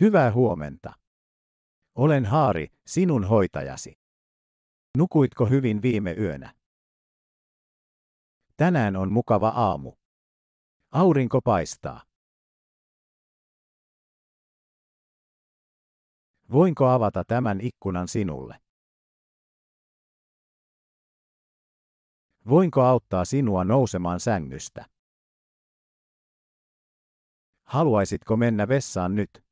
Hyvää huomenta. Olen Haari, sinun hoitajasi. Nukuitko hyvin viime yönä? Tänään on mukava aamu. Aurinko paistaa. Voinko avata tämän ikkunan sinulle? Voinko auttaa sinua nousemaan sängystä? Haluaisitko mennä vessaan nyt?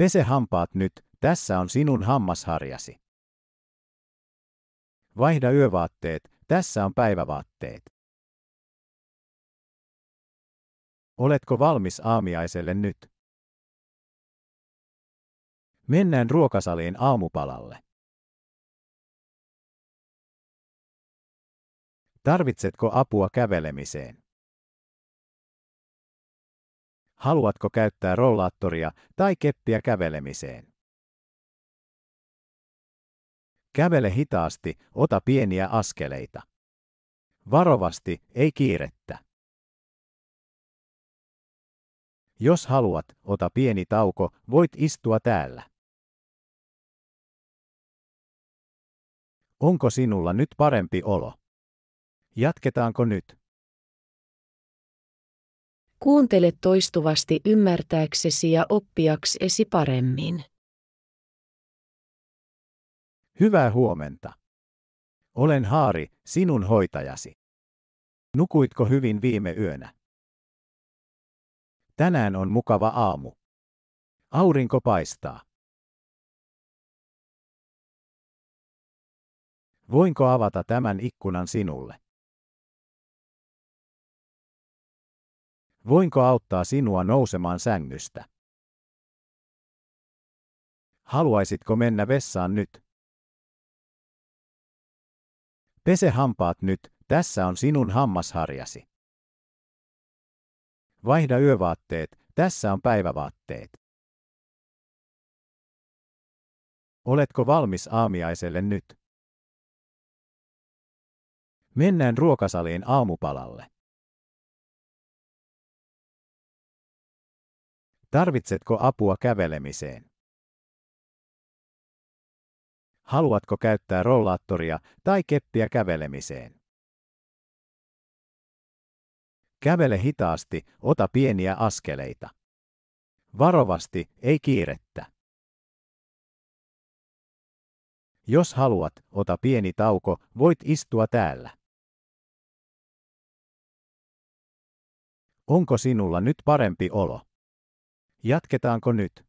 Pese hampaat nyt, tässä on sinun hammasharjasi. Vaihda yövaatteet, tässä on päivävaatteet. Oletko valmis aamiaiselle nyt? Mennään ruokasaliin aamupalalle. Tarvitsetko apua kävelemiseen? haluatko käyttää rollaattoria tai keppiä kävelemiseen. Kävele hitaasti, ota pieniä askeleita. Varovasti, ei kiirettä. Jos haluat, ota pieni tauko, voit istua täällä. Onko sinulla nyt parempi olo? Jatketaanko nyt? Kuuntele toistuvasti ymmärtääksesi ja oppiaksesi paremmin. Hyvää huomenta. Olen Haari, sinun hoitajasi. Nukuitko hyvin viime yönä? Tänään on mukava aamu. Aurinko paistaa. Voinko avata tämän ikkunan sinulle? Voinko auttaa sinua nousemaan sängystä? Haluaisitko mennä vessaan nyt? Pese hampaat nyt, tässä on sinun hammasharjasi. Vaihda yövaatteet, tässä on päivävaatteet. Oletko valmis aamiaiselle nyt? Mennään ruokasaliin aamupalalle. Tarvitsetko apua kävelemiseen? Haluatko käyttää rollaattoria tai keppiä kävelemiseen? Kävele hitaasti, ota pieniä askeleita. Varovasti, ei kiirettä. Jos haluat, ota pieni tauko, voit istua täällä. Onko sinulla nyt parempi olo? Jatketaanko nyt?